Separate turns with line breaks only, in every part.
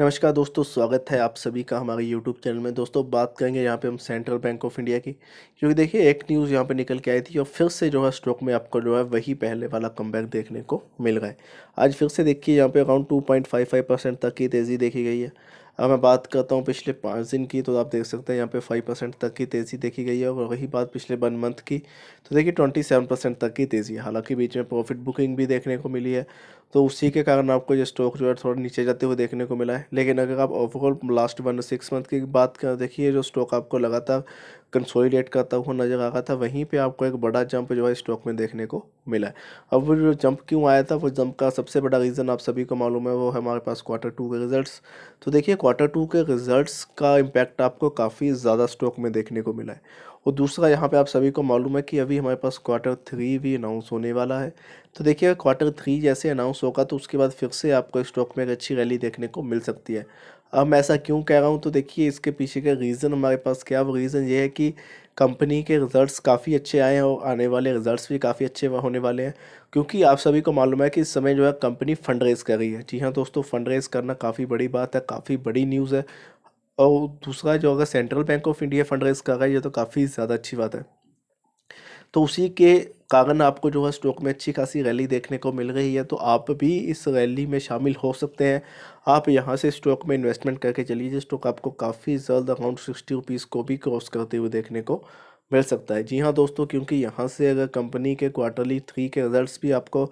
नमस्कार दोस्तों स्वागत है आप सभी का हमारे यूट्यूब चैनल में दोस्तों बात करेंगे यहाँ पे हम सेंट्रल बैंक ऑफ इंडिया की क्योंकि देखिए एक न्यूज़ यहाँ पे निकल के आई थी और फिर से जो है स्टॉक में आपको जो है वही पहले वाला कम देखने को मिल रहा है आज फिर से देखिए यहाँ पे अराउंड टू तक की तेज़ी देखी गई है अगर मैं बात करता हूँ पिछले पाँच दिन की तो आप देख सकते हैं यहाँ पे फाइव परसेंट तक की तेज़ी देखी गई है और वही बात पिछले वन मंथ की तो देखिए ट्वेंटी सेवन परसेंट तक की तेज़ी है हालांकि बीच में प्रॉफिट बुकिंग भी देखने को मिली है तो उसी के कारण आपको ये स्टॉक जो है थोड़ा नीचे जाते हुए देखने को मिला है लेकिन अगर आप overall last one six month की बात कर देखिए जो स्टॉक आपको लगातार कंसोलिडेट करता हुआ नज़र आ रहा था वहीं पे आपको एक बड़ा जंप जो है स्टॉक में देखने को मिला है अब वो जो जंप क्यों आया था वो जंप का सबसे बड़ा रीज़न आप सभी को मालूम है वो है हमारे पास क्वार्टर टू के रिजल्ट्स तो देखिए क्वार्टर टू के रिजल्ट्स का इम्पैक्ट आपको काफ़ी ज़्यादा स्टॉक में देखने को मिला है और दूसरा यहाँ पे आप सभी को मालूम है कि अभी हमारे पास क्वार्टर थ्री भी अनाउंस होने वाला है तो देखिए क्वार्टर थ्री जैसे अनाउंस बाउंस होगा तो उसके बाद फिर से आपको स्टॉक में एक अच्छी रैली देखने को मिल सकती है अब मैं ऐसा क्यों कह रहा हूँ तो देखिए इसके पीछे का रीज़न हमारे पास क्या वो रीज़न ये है कि कंपनी के रिज़ल्ट्स काफ़ी अच्छे आए हैं और आने वाले रिज़ल्ट्स भी काफ़ी अच्छे होने वाले हैं क्योंकि आप सभी को मालूम है कि इस समय जो है कंपनी फंड रेज़ कर रही है जी हाँ दोस्तों फंड रेज़ करना काफ़ी बड़ी बात है काफ़ी बड़ी न्यूज़ है और दूसरा जो अगर Central Bank of India fund raise कर रहा है ये तो काफ़ी ज़्यादा अच्छी बात है तो उसी के कारण आपको जो है स्टॉक में अच्छी खासी रैली देखने को मिल रही है तो आप भी इस रैली में शामिल हो सकते हैं आप यहाँ से स्टॉक में इन्वेस्टमेंट करके चलिए स्टॉक आपको काफ़ी जल्द अराउंड सिक्सटी रुपीज़ को भी क्रॉस करते हुए देखने को मिल सकता है जी हाँ दोस्तों क्योंकि यहाँ से अगर कंपनी के क्वार्टरली थ्री के रिजल्ट्स भी आपको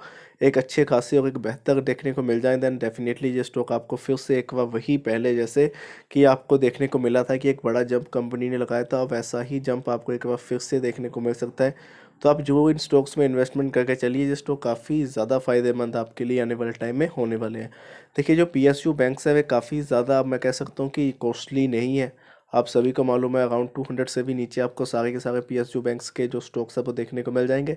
एक अच्छे खासे और एक बेहतर देखने को मिल जाए दैन डेफिनेटली ये स्टॉक आपको फिर से एक बार वही पहले जैसे कि आपको देखने को मिला था कि एक बड़ा जंप कंपनी ने लगाया था वैसा ही जंप आपको एक बार फिर से देखने को मिल सकता है तो आप जो इन स्टॉक्स में इन्वेस्टमेंट करके चलिए ये स्टॉक काफ़ी ज़्यादा फ़ायदेमंद आपके लिए आने वाले टाइम में होने वाले हैं देखिए जो पी एस यू बैंक्स है वे काफ़ी ज़्यादा मैं कह सकता हूँ कि कॉस्टली नहीं है आप सभी को मालूम है अराउंड टू हंड्रेड से भी नीचे आपको सारे के सारे पी एस यू बैंक्स के जो स्टॉक्स है वो देखने को मिल जाएंगे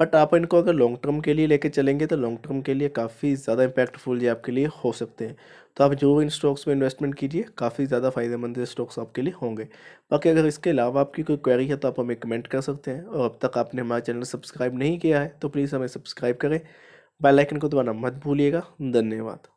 बट आप इनको अगर लॉन्ग टर्म के लिए लेके चलेंगे तो लॉन्ग टर्म के लिए काफ़ी ज़्यादा इम्पैक्टफुल ये आपके लिए हो सकते हैं तो आप जो इन स्टॉक्स में इन्वेस्टमेंट कीजिए काफ़ी ज़्यादा फायदेमंद स्टॉक्स आपके लिए होंगे बाकी अगर इसके अलावा आपकी कोई क्वेरी है तो आप हमें कमेंट कर सकते हैं और अब तक आपने हमारा चैनल सब्सक्राइब नहीं किया है तो प्लीज़ हमें सब्सक्राइब करें बेल आइकन को दबाना मत भूलिएगा धन्यवाद